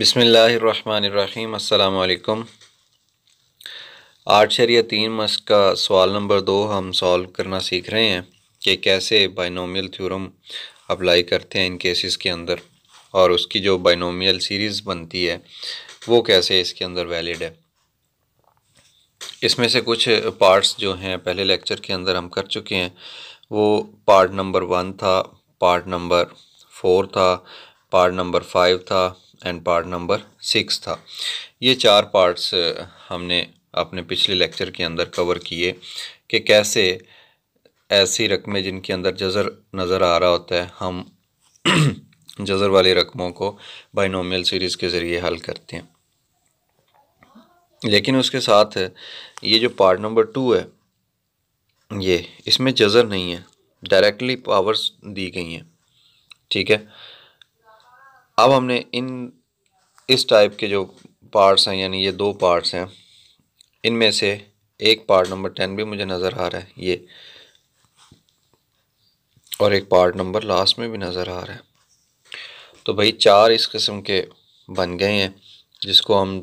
बिसमीम् अल्लाम आठ शरिया तीन मस का सवाल नंबर दो हम सॉल्व करना सीख रहे हैं कि कैसे बाइनोमियल थ्योरम अप्लाई करते हैं इन केसेस के अंदर और उसकी जो बाइनोमियल सीरीज़ बनती है वो कैसे इसके अंदर वैलिड है इसमें से कुछ पार्ट्स जो हैं पहले लेक्चर के अंदर हम कर चुके हैं वो पार्ट नंबर वन था पार्ट नंबर फोर था पार्ट नंबर फाइव था एंड पार्ट नंबर सिक्स था ये चार पार्ट्स हमने अपने पिछले लेक्चर के अंदर कवर किए कि कैसे ऐसी रकमें जिनके अंदर जज़र नज़र आ रहा होता है हम जज़र वाली रकमों को बाइनोमियल सीरीज़ के ज़रिए हल करते हैं लेकिन उसके साथ ये जो पार्ट नंबर टू है ये इसमें जज़र नहीं है डायरेक्टली पावर्स दी गई हैं ठीक है अब हमने इन इस टाइप के जो पार्ट्स हैं यानी ये दो पार्ट्स हैं इनमें से एक पार्ट नंबर टेन भी मुझे नज़र आ रहा है ये और एक पार्ट नंबर लास्ट में भी नज़र आ रहा है तो भाई चार इस किस्म के बन गए हैं जिसको हम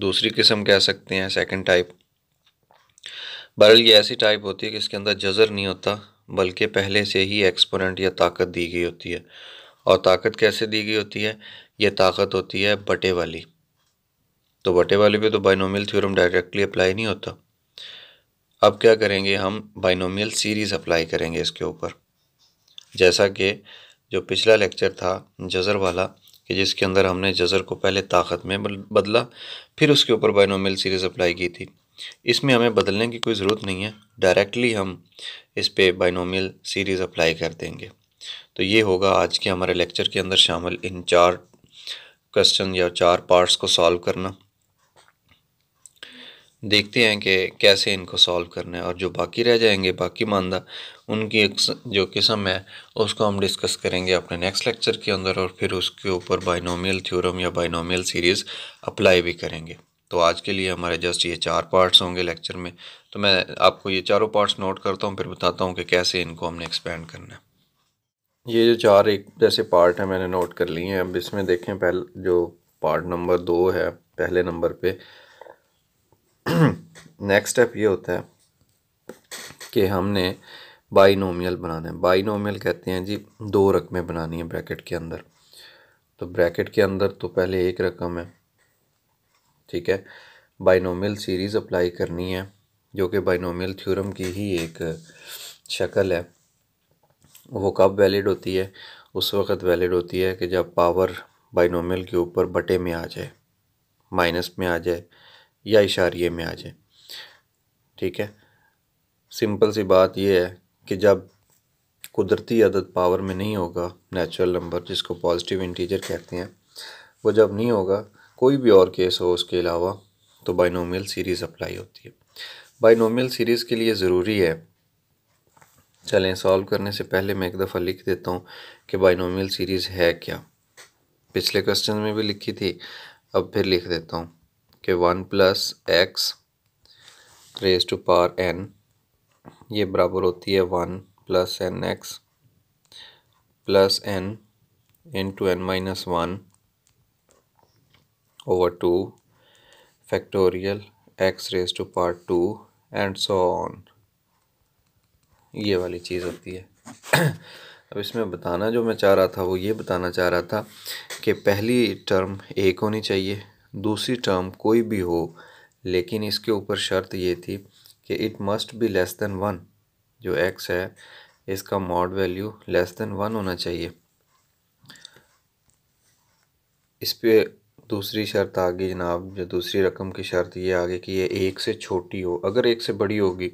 दूसरी किस्म कह सकते हैं सेकंड टाइप बरल ये ऐसी टाइप होती है कि इसके अंदर जजर नहीं होता बल्कि पहले से ही एक्सपोनेंट या ताकत दी गई होती है और ताकत कैसे दी गई होती है ये ताकत होती है बटे वाली तो बटे वाली पे तो बाइनोमियल थ्योरम डायरेक्टली अप्लाई नहीं होता अब क्या करेंगे हम बाइनोमियल सीरीज़ अप्लाई करेंगे इसके ऊपर जैसा कि जो पिछला लेक्चर था जज़र वाला कि जिसके अंदर हमने जज़र को पहले ताकत में बदला फिर उसके ऊपर बाइनोमियल सीरीज़ अप्लाई की थी इसमें हमें बदलने की कोई ज़रूरत नहीं है डायरेक्टली हम इस पर बाइनोमियल सीरीज़ अप्लाई कर देंगे तो ये होगा आज के हमारे लेक्चर के अंदर शामिल इन चार क्वेश्चन या चार पार्ट्स को सॉल्व करना देखते हैं कि कैसे इनको सॉल्व करना है और जो बाकी रह जाएंगे बाकी मानदा उनकी एक जो किस्म है उसको हम डिस्कस करेंगे अपने नेक्स्ट लेक्चर के अंदर और फिर उसके ऊपर बाइनोमियल थ्योरम या बाइनोमियल सीरीज़ अप्लाई भी करेंगे तो आज के लिए हमारे जस्ट ये चार पार्ट्स होंगे लेक्चर में तो मैं आपको ये चारों पार्ट्स नोट करता हूँ फिर बताता हूँ कि कैसे इनको हमने एक्सपेंड करना है ये जो चार एक जैसे पार्ट है मैंने नोट कर लिए हैं अब इसमें देखें पहले जो पार्ट नंबर दो है पहले नंबर पे नेक्स्ट स्टेप ये होता है कि हमने बाइनोमियल बनाना है बाइनोमियल कहते हैं जी दो रकमें बनानी है ब्रैकेट के अंदर तो ब्रैकेट के अंदर तो पहले एक रकम है ठीक है बाइनोमियल सीरीज़ अप्लाई करनी है जो कि बाइनोमियल थ्योरम की ही एक शक्ल है वो कब वैलिड होती है उस वक़्त वैलिड होती है कि जब पावर बाइनोमियल के ऊपर बटे में आ जाए माइनस में आ जाए या इशारिये में आ जाए ठीक है सिंपल सी बात यह है कि जब कुदरती अदद पावर में नहीं होगा नेचुरल नंबर जिसको पॉजिटिव इंटीजर कहते हैं वो जब नहीं होगा कोई भी और केस हो उसके अलावा तो बाइनोमियल सीरीज़ अप्लाई होती है बाइनोमियल सीरीज़ के लिए ज़रूरी है चलें सॉल्व करने से पहले मैं एक दफ़ा लिख देता हूँ कि बाइनोमियल सीरीज़ है क्या पिछले क्वेश्चन में भी लिखी थी अब फिर लिख देता हूँ कि one plus x raise to power n ये बराबर होती है one plus n x plus n into n minus one over two factorial x raise to power two and so on ये वाली चीज़ होती है अब इसमें बताना जो मैं चाह रहा था वो ये बताना चाह रहा था कि पहली टर्म एक होनी चाहिए दूसरी टर्म कोई भी हो लेकिन इसके ऊपर शर्त ये थी कि it must be less than one जो एक्स है इसका mod value less than one होना चाहिए इस पर दूसरी शर्त आ गई जनाब जो दूसरी रकम की शर्त ये आ गई कि ये एक से छोटी हो अगर एक से बड़ी होगी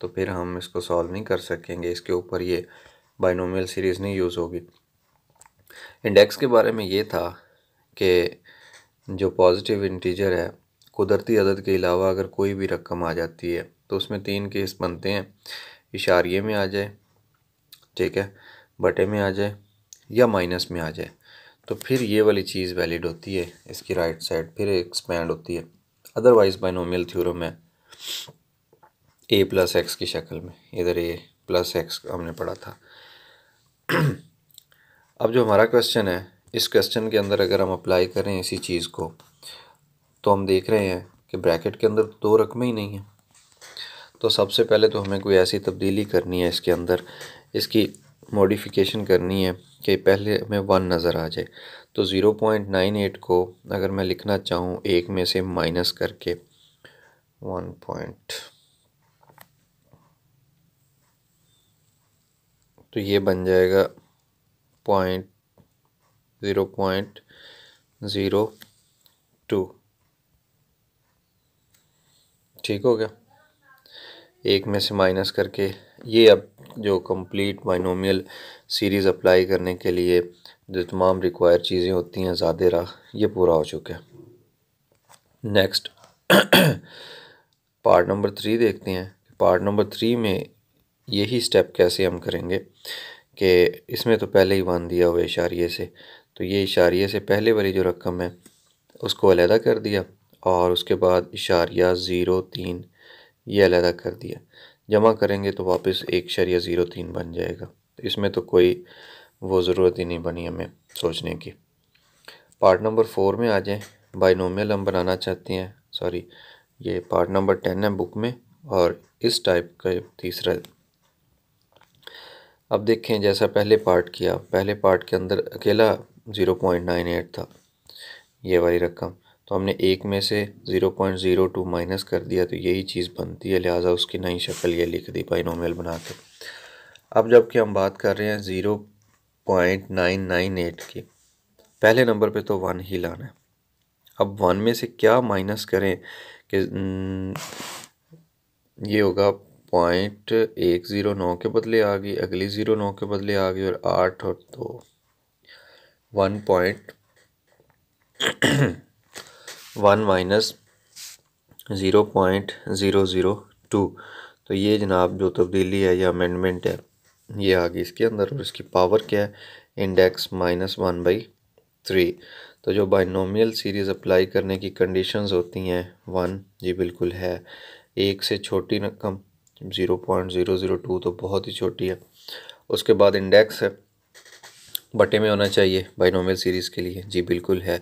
तो फिर हम इसको सॉल्व नहीं कर सकेंगे इसके ऊपर ये बाइनोमियल सीरीज़ नहीं यूज़ होगी इंडेक्स के बारे में ये था कि जो पॉजिटिव इंटीजर है कुदरती अदद के अलावा अगर कोई भी रकम आ जाती है तो उसमें तीन केस बनते हैं इशारिये में आ जाए ठीक है बटे में आ जाए या माइनस में आ जाए तो फिर ये वाली चीज़ वैलिड होती है इसकी राइट साइड फिर एक्सपेंड होती है अदरवाइज़ बाइनोमियल थ्योरम है ए प्लस एक्स की शक्ल में इधर ए प्लस एक्स हमने पढ़ा था अब जो हमारा क्वेश्चन है इस क्वेश्चन के अंदर अगर हम अप्लाई करें इसी चीज़ को तो हम देख रहे हैं कि ब्रैकेट के अंदर दो रकमें ही नहीं हैं तो सबसे पहले तो हमें कोई ऐसी तब्दीली करनी है इसके अंदर इसकी मॉडिफिकेशन करनी है कि पहले हमें वन नज़र आ जाए तो ज़ीरो पॉइंट नाइन एट को अगर मैं लिखना चाहूँ एक में से माइनस करके वन पॉइंट तो ये बन जाएगा point zero point zero two ठीक हो गया एक में से माइनस करके ये अब जो कंप्लीट बाइनोमियल सीरीज़ अप्लाई करने के लिए जो तमाम रिक्वायर चीज़ें होती हैं ज़्यादा राह ये पूरा हो चुका है नेक्स्ट पार्ट नंबर थ्री देखते हैं पार्ट नंबर थ्री में यही स्टेप कैसे हम करेंगे कि इसमें तो पहले ही वन दिया हुआ इशारिये से तो ये इशारिये से पहले वाली जो रकम है उसको अलहदा कर दिया और उसके बाद इशारिया ज़ीरो तीन ये अलहदा कर दिया जमा करेंगे तो वापस एक शरिया ज़ीरो तीन बन जाएगा तो इसमें तो कोई वो ज़रूरत ही नहीं बनी हमें सोचने की पार्ट नंबर फोर में आ जाएँ बाइनोमियल हम बनाना चाहते हैं सॉरी ये पार्ट नंबर टेन है बुक में और इस टाइप का तीसरा अब देखें जैसा पहले पार्ट किया पहले पार्ट के अंदर अकेला ज़ीरो पॉइंट नाइन एट था ये वाली रकम तो हमने एक में से zero point zero two minus कर दिया तो यही चीज़ बनती है लिहाजा उसकी नई शक्ल ये लिख दी पाई नोमेल बना के अब जबकि हम बात कर रहे हैं zero point nine nine eight की पहले नंबर पे तो वन ही लाना है अब वन में से क्या माइनस करें कि ये होगा पॉइंट एक ज़ीरो नौ के बदले आ गई अगली ज़ीरो नौ के बदले आ गई और आठ और दो one point one minus zero point zero zero two तो ये जनाब जो तब्दीली है या अमेंडमेंट है ये आ गई इसके अंदर और इसकी पावर क्या है index minus one by three तो जो बाइनोमियल सीरीज़ अप्लाई करने की कंडीशंस होती हैं वन जी बिल्कुल है एक से छोटी रकम zero point zero zero two तो बहुत ही छोटी है उसके बाद इंडेक्स है बटे में होना चाहिए बाइनोमियल सीरीज़ के लिए जी बिल्कुल है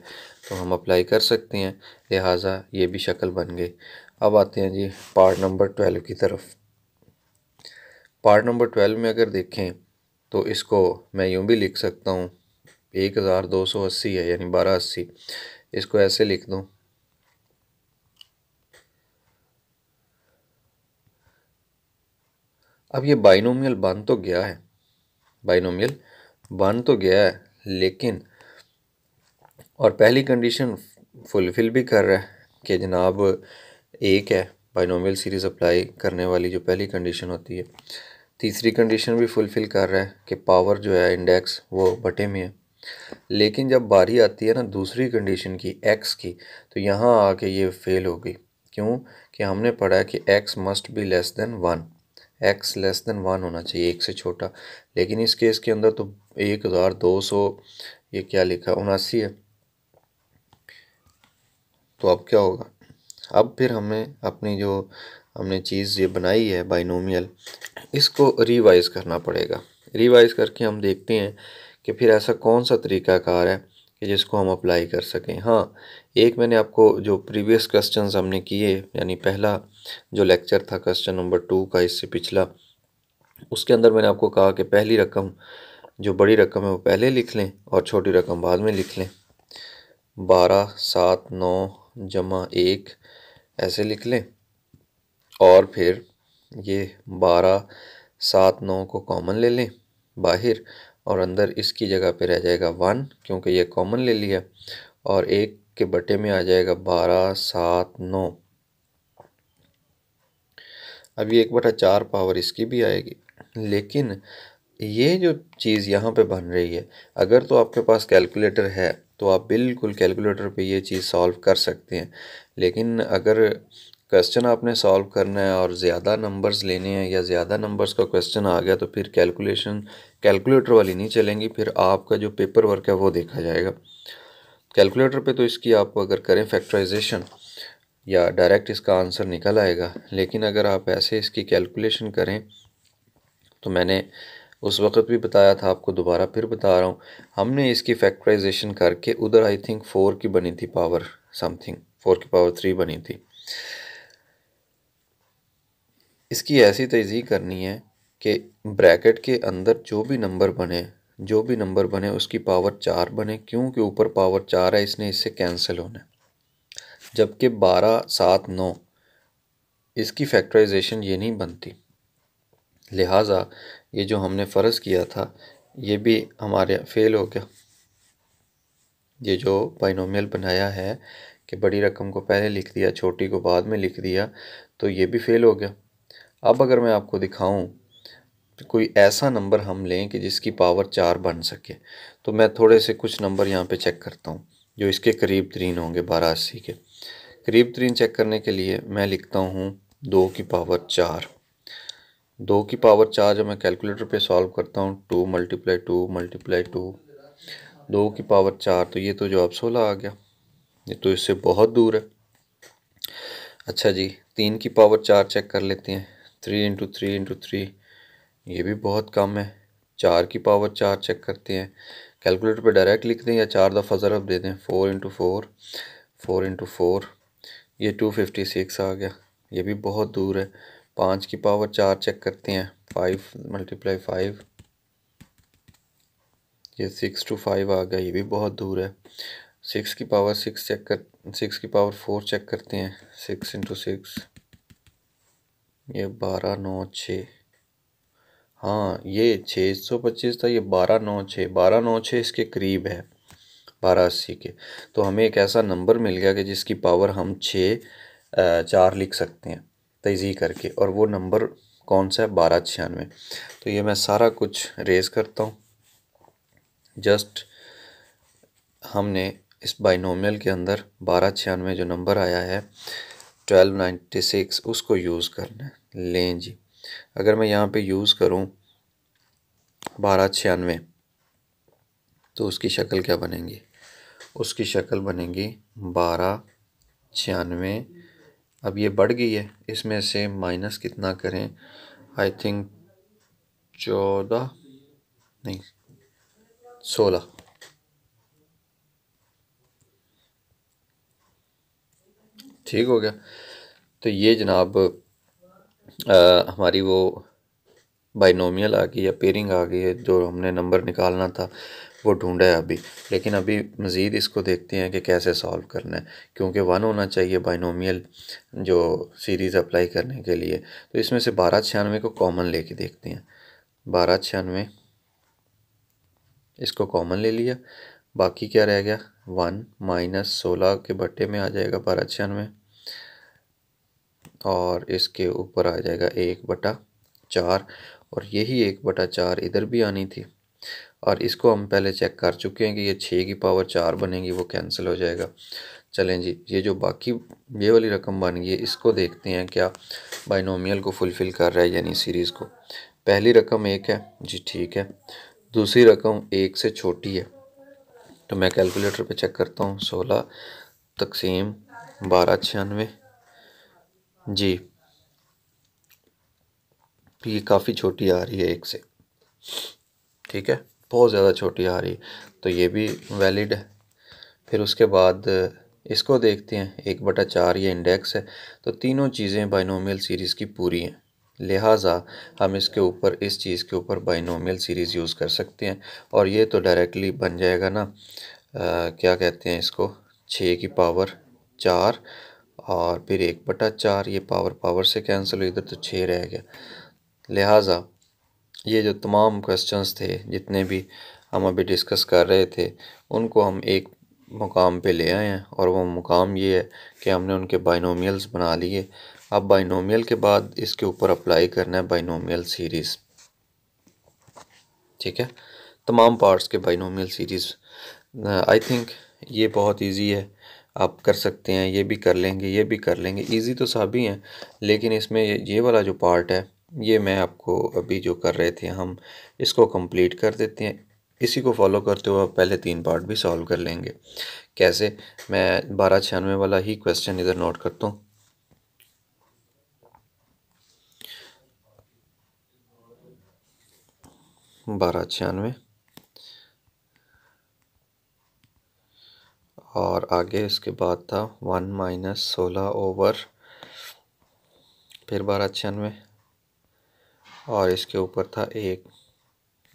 तो हम अप्लाई कर सकते हैं लिहाजा ये भी शक्ल बन गई अब आते हैं जी पार्ट नंबर ट्वेल्व की तरफ पार्ट नंबर ट्वेल्व में अगर देखें तो इसको मैं यूँ भी लिख सकता हूँ एक हज़ार दो सौ अस्सी है यानी बारह अस्सी इसको ऐसे लिख दूँ अब ये बाइनोमियल बन तो गया है बाइनोमियल बन तो गया है लेकिन और पहली कंडीशन फुलफिल भी कर रहा है कि जनाब एक है बाइनोमियल सीरीज़ अप्लाई करने वाली जो पहली कंडीशन होती है तीसरी कंडीशन भी फुलफ़िल कर रहा है कि पावर जो है इंडेक्स वो बटे में है लेकिन जब बारी आती है ना दूसरी कंडीशन की एक्स की तो यहाँ आके ये फेल हो गई क्यों कि हमने पढ़ा है कि x must be less than one x less than one होना चाहिए एक से छोटा लेकिन इस केस के अंदर तो एक हज़ार दो सौ ये क्या लिखा उनासी है तो अब क्या होगा अब फिर हमें अपनी जो हमने चीज़ ये बनाई है बाइनोमियल इसको रिवाइज़ करना पड़ेगा रिवाइज़ करके हम देखते हैं कि फिर ऐसा कौन सा तरीका कार है कि जिसको हम अप्लाई कर सकें हाँ एक मैंने आपको जो प्रीवियस क्वेश्चन हमने किए यानी पहला जो लेक्चर था क्वेश्चन नंबर टू का इससे पिछला उसके अंदर मैंने आपको कहा कि पहली रकम जो बड़ी रकम है वो पहले लिख लें और छोटी रकम बाद में लिख लें बारह सात नौ जमा एक ऐसे लिख लें और फिर ये बारह सात नौ को कॉमन ले लें बाहर और अंदर इसकी जगह पे रह जाएगा वन क्योंकि ये कॉमन ले लिया और एक के बटे में आ जाएगा बारह सात नौ अब ये एक बटा चार पावर इसकी भी आएगी लेकिन ये जो चीज़ यहाँ पे बन रही है अगर तो आपके पास कैलकुलेटर है तो आप बिल्कुल कैलकुलेटर पे ये चीज़ सॉल्व कर सकते हैं लेकिन अगर क्वेश्चन आपने सॉल्व करना है और ज़्यादा नंबर्स लेने हैं या ज़्यादा नंबर्स का क्वेश्चन आ गया तो फिर कैलकुलेशन कैलकुलेटर वाली नहीं चलेंगी फिर आपका जो पेपर वर्क है वो देखा जाएगा कैलकुलेटर पे तो इसकी आप अगर करें फैक्टराइजेशन या डायरेक्ट इसका आंसर निकल आएगा लेकिन अगर आप ऐसे इसकी कैलकुलेशन करें तो मैंने उस वक्त भी बताया था आपको दोबारा फिर बता रहा हूँ हमने इसकी फैक्टराइजेशन करके उधर आई थिंक फ़ोर की बनी थी पावर समथिंग फ़ोर की पावर थ्री बनी थी इसकी ऐसी तजी करनी है कि ब्रैकेट के अंदर जो भी नंबर बने जो भी नंबर बने उसकी पावर चार बने क्योंकि ऊपर पावर चार है इसने इससे कैंसिल होना है जबकि बारह सात नौ इसकी फैक्टराइजेशन ये नहीं बनती लिहाजा ये जो हमने फ़र्ज़ किया था ये भी हमारे फेल हो गया ये जो बाइनोमियल बनाया है कि बड़ी रकम को पहले लिख दिया छोटी को बाद में लिख दिया तो ये भी फेल हो गया अब अगर मैं आपको दिखाऊं तो कोई ऐसा नंबर हम लें कि जिसकी पावर चार बन सके तो मैं थोड़े से कुछ नंबर यहाँ पे चेक करता हूँ जो इसके करीब तरीन होंगे बारह अस्सी के करीब तरीन चेक करने के लिए मैं लिखता हूँ दो की पावर चार दो की पावर चार जब मैं कैलकुलेटर पे सॉल्व करता हूँ two multiply two multiply two दो की पावर चार तो ये तो जवाब सोलह आ गया ये तो इससे बहुत दूर है अच्छा जी तीन की पावर चार चेक कर लेते हैं three into three into three ये भी बहुत कम है चार की पावर चार चेक करते हैं कैलकुलेटर पे डायरेक्ट लिख दें या चार दफ़ा ज़रब दे दें four into four four into four ये टू फिफ्टी सिक्स आ गया ये भी बहुत दूर है पाँच की पावर चार चेक करते हैं फाइव मल्टीप्लाई फाइव ये सिक्स टू फाइव आ गया ये भी बहुत दूर है सिक्स की पावर सिक्स चेक कर सिक्स की पावर फोर चेक करते हैं सिक्स इंटू सिक्स ये बारह नौ छः हाँ ये छः सौ पच्चीस था ये बारह नौ छः बारह नौ छः इसके करीब है बारह अस्सी के तो हमें एक ऐसा नंबर मिल गया कि जिसकी पावर हम छः चार लिख सकते हैं तजी करके और वो नंबर कौन सा है बारह छियानवे तो ये मैं सारा कुछ रेज करता हूँ जस्ट हमने इस बाइनोमियल के अंदर बारह छियानवे जो नंबर आया है ट्वेल्व नाइन्टी सिक्स उसको यूज़ करना है लें जी अगर मैं यहाँ पे यूज़ करूँ बारह छियानवे तो उसकी शक्ल क्या बनेगी उसकी शक्ल बनेगी बारह छियानवे अब ये बढ़ गई है इसमें से माइनस कितना करें आई थिंक चौदह नहीं सोलह ठीक हो गया तो ये जनाब हमारी वो बाइनोमियल आ गई या पेरिंग आ गई है जो हमने नंबर निकालना था वो ढूंढा है अभी लेकिन अभी मज़ीद इसको देखते हैं कि कैसे सॉल्व करना है क्योंकि वन होना चाहिए बाइनोमियल जो सीरीज़ अप्लाई करने के लिए तो इसमें से बारह छियानवे को कॉमन ले के देखते हैं बारह छियानवे इसको कॉमन ले लिया बाकी क्या रह गया वन माइनस सोलह के बट्टे में आ जाएगा बारह छियानवे और इसके ऊपर आ जाएगा एक बटा चार और यही एक बटा चार इधर भी आनी थी और इसको हम पहले चेक कर चुके हैं कि ये छः की पावर चार बनेगी वो कैंसिल हो जाएगा चलें जी ये जो बाकी ये वाली रकम बन गई है इसको देखते हैं क्या बाइनोमियल को फुलफ़िल कर रहा है यानी सीरीज़ को पहली रकम एक है जी ठीक है दूसरी रकम एक से छोटी है तो मैं कैलकुलेटर पे चेक करता हूँ सोलह तकसीम बारह छियानवे जी ये काफ़ी छोटी आ रही है एक से ठीक है बहुत ज़्यादा छोटी आ रही है तो ये भी वैलिड है फिर उसके बाद इसको देखते हैं एक बटा चार ये इंडेक्स है तो तीनों चीज़ें बाइनोमियल सीरीज़ की पूरी हैं लिहाजा हम इसके ऊपर इस चीज़ के ऊपर बाइनोमियल सीरीज़ यूज़ कर सकते हैं और ये तो डायरेक्टली बन जाएगा ना आ, क्या कहते हैं इसको छः की पावर चार और फिर एक बटा चार ये पावर पावर से कैंसिल हुई इधर तो छः रह गया लिहाजा ये जो तमाम क्वेश्चंस थे जितने भी हम अभी डिस्कस कर रहे थे उनको हम एक मुकाम पे ले आए हैं और वो मुकाम ये है कि हमने उनके बाइनोमियल्स बना लिए अब बाइनोमियल के बाद इसके ऊपर अप्लाई करना है बाइनोमियल सीरीज़ ठीक है तमाम पार्ट्स के बाइनोमियल सीरीज़ आई थिंक ये बहुत ईजी है आप कर सकते हैं ये भी कर लेंगे ये भी कर लेंगे ईज़ी तो सभी हैं लेकिन इसमें ये वाला जो पार्ट है ये मैं आपको अभी जो कर रहे थे हम इसको कंप्लीट कर देते हैं इसी को फॉलो करते हुए आप पहले तीन पार्ट भी सॉल्व कर लेंगे कैसे मैं बारह छियानवे वाला ही क्वेश्चन इधर नोट करता हूँ बारह छियानवे आगे उसके बाद था वन माइनस सोलह ओवर फिर बारह छियानवे और इसके ऊपर था एक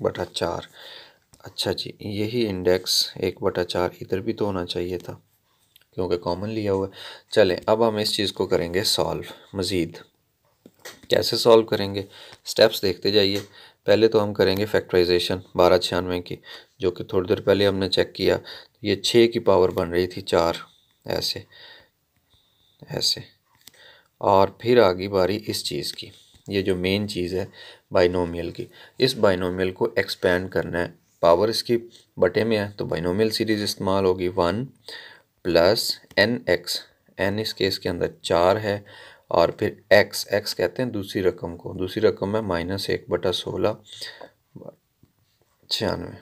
बटा चार अच्छा जी यही इंडेक्स एक बटा चार इधर भी तो होना चाहिए था क्योंकि कॉमन लिया हुआ है चलें अब हम इस चीज़ को करेंगे सॉल्व मज़ीद कैसे सॉल्व करेंगे स्टेप्स देखते जाइए पहले तो हम करेंगे फैक्टराइजेशन बारह छियानवे की जो कि थोड़ी देर पहले हमने चेक किया ये छः की पावर बन रही थी चार ऐसे ऐसे और फिर आ गई बारी इस चीज़ की ये जो मेन चीज़ है बाइनोमियल की इस बाइनोमियल को एक्सपेंड करना है पावर इसकी बटे में है तो बाइनोमियल सीरीज़ इस्तेमाल होगी one plus n x n इस केस के अंदर चार है और फिर एक्स एक्स कहते हैं दूसरी रकम को दूसरी रकम है माइनस एक बटा सोलह छियानवे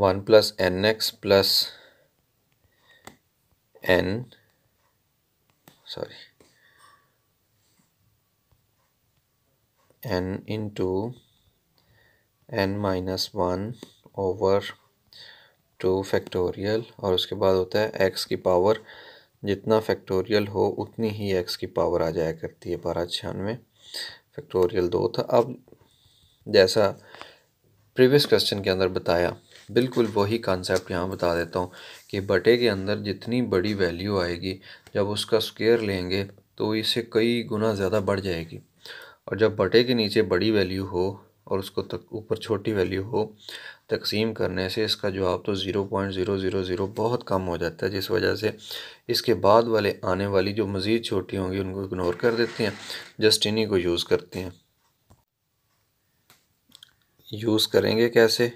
one plus n x plus n sorry n into n minus one over two factorial और उसके बाद होता है एक्स की पावर जितना फैक्टोरियल हो उतनी ही एक्स की पावर आ जाया करती है बारह छियानवे फैक्टोरियल दो था अब जैसा प्रीवियस क्वेश्चन के अंदर बताया बिल्कुल वही कॉन्सेप्ट यहाँ बता देता हूँ कि बटे के अंदर जितनी बड़ी वैल्यू आएगी जब उसका स्केयर लेंगे तो इससे कई गुना ज़्यादा बढ़ जाएगी और जब बटे के नीचे बड़ी वैल्यू हो और उसको तक ऊपर छोटी वैल्यू हो तकसीम करने से इसका जवाब तो zero point zero zero zero बहुत कम हो जाता है जिस वजह से इसके बाद वाले आने वाली जो मज़ीद छोटी होंगी उनको इग्नोर कर देते हैं जस्ट इन्हीं को यूज़ करते हैं यूज़ करेंगे कैसे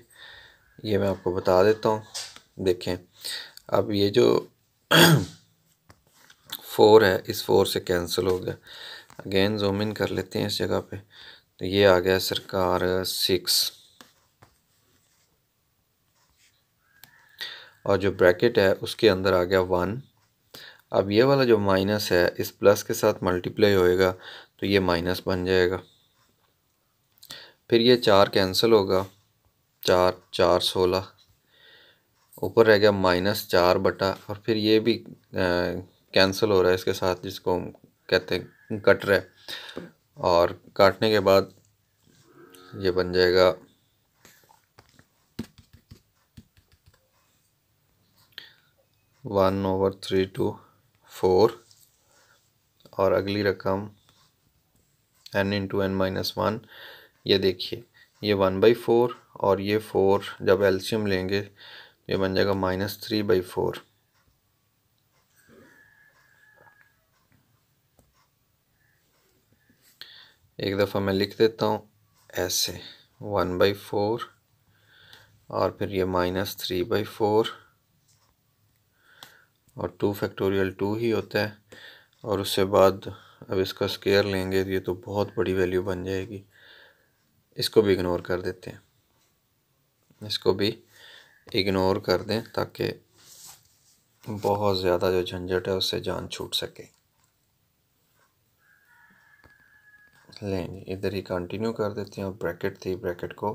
ये मैं आपको बता देता हूँ देखें अब ये जो फ़ोर है इस फोर से कैंसिल हो गया अगेन जोमिन कर लेते हैं इस जगह पे तो ये आ गया सरकार सिक्स और जो ब्रैकेट है उसके अंदर आ गया वन अब ये वाला जो माइनस है इस प्लस के साथ मल्टीप्लाई होएगा तो ये माइनस बन जाएगा फिर ये चार कैंसिल होगा चार चार सोलह ऊपर रह गया माइनस चार बटा और फिर ये भी कैंसिल हो रहा है इसके साथ जिसको हम कहते हैं कट रहा है और काटने के बाद ये बन जाएगा one over three two four और अगली रकम n into n minus one ये देखिए ये वन बाई फोर और ये फोर जब एल्शियम लेंगे ये बन जाएगा माइनस थ्री बाई फोर एक दफ़ा मैं लिख देता हूँ ऐसे वन बाई फोर और फिर ये माइनस थ्री बाई फोर और टू फैक्टोरियल टू ही होता है और उससे बाद अब इसका स्केयर लेंगे तो ये तो बहुत बड़ी वैल्यू बन जाएगी इसको भी इग्नोर कर देते हैं इसको भी इग्नोर कर दें ताकि बहुत ज़्यादा जो झंझट है उससे जान छूट सके लें इधर ही कंटिन्यू कर देते हैं और ब्रैकेट थी ब्रैकेट को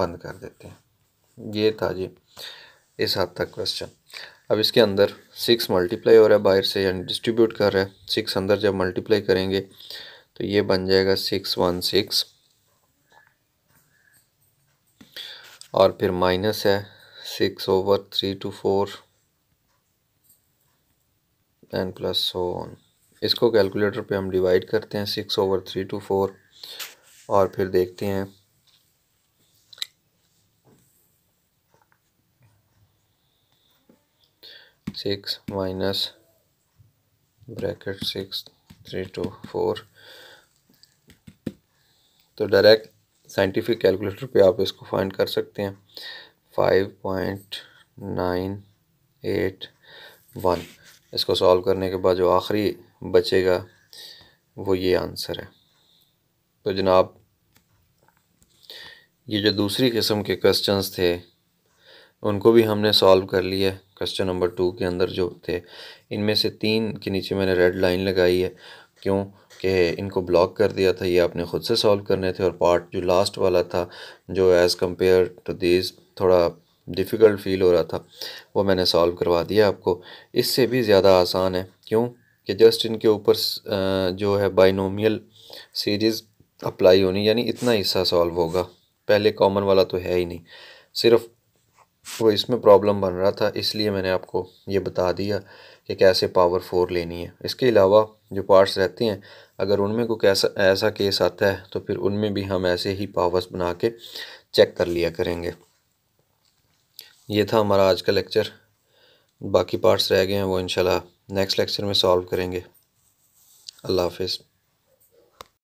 बंद कर देते हैं ये था जी इस हद तक क्वेश्चन अब इसके अंदर सिक्स मल्टीप्लाई हो रहा है बाहर से यानी डिस्ट्रीब्यूट कर रहा है सिक्स अंदर जब मल्टीप्लाई करेंगे तो ये बन जाएगा सिक्स वन सिक्स और फिर माइनस है six over three two four and plus on इसको कैलकुलेटर पे हम डिवाइड करते हैं six over three two four और फिर देखते हैं six minus bracket six three two four तो डायरेक्ट साइंटिफिक कैलकुलेटर पे आप इसको फाइंड कर सकते हैं five point nine eight one इसको सॉल्व करने के बाद जो आखिरी बचेगा वो ये आंसर है तो जनाब ये जो दूसरी किस्म के क्वेश्चंस थे उनको भी हमने सॉल्व कर लिया क्वेश्चन नंबर टू के अंदर जो थे इनमें से तीन के नीचे मैंने रेड लाइन लगाई है क्यों कि इनको ब्लॉक कर दिया था ये आपने ख़ुद से सॉल्व करने थे और पार्ट जो लास्ट वाला था जो एज़ कम्पेयर टू दिस थोड़ा डिफ़िकल्ट फील हो रहा था वो मैंने सॉल्व करवा दिया आपको इससे भी ज़्यादा आसान है क्यों कि जस्ट इनके ऊपर जो है बाइनोमियल सीरीज़ अप्लाई होनी यानी इतना हिस्सा सॉल्व होगा पहले कॉमन वाला तो है ही नहीं सिर्फ वो इसमें प्रॉब्लम बन रहा था इसलिए मैंने आपको ये बता दिया कि कैसे पावर फोर लेनी है इसके अलावा जो पार्ट्स रहते हैं अगर उनमें कोई कैसा ऐसा केस आता है तो फिर उनमें भी हम ऐसे ही पावर्स बना के चेक कर लिया करेंगे ये था हमारा आज का लेक्चर बाकी पार्ट्स रह गए हैं वो इंशाल्लाह नेक्स्ट लेक्चर में सॉल्व करेंगे अल्लाह हाफिज़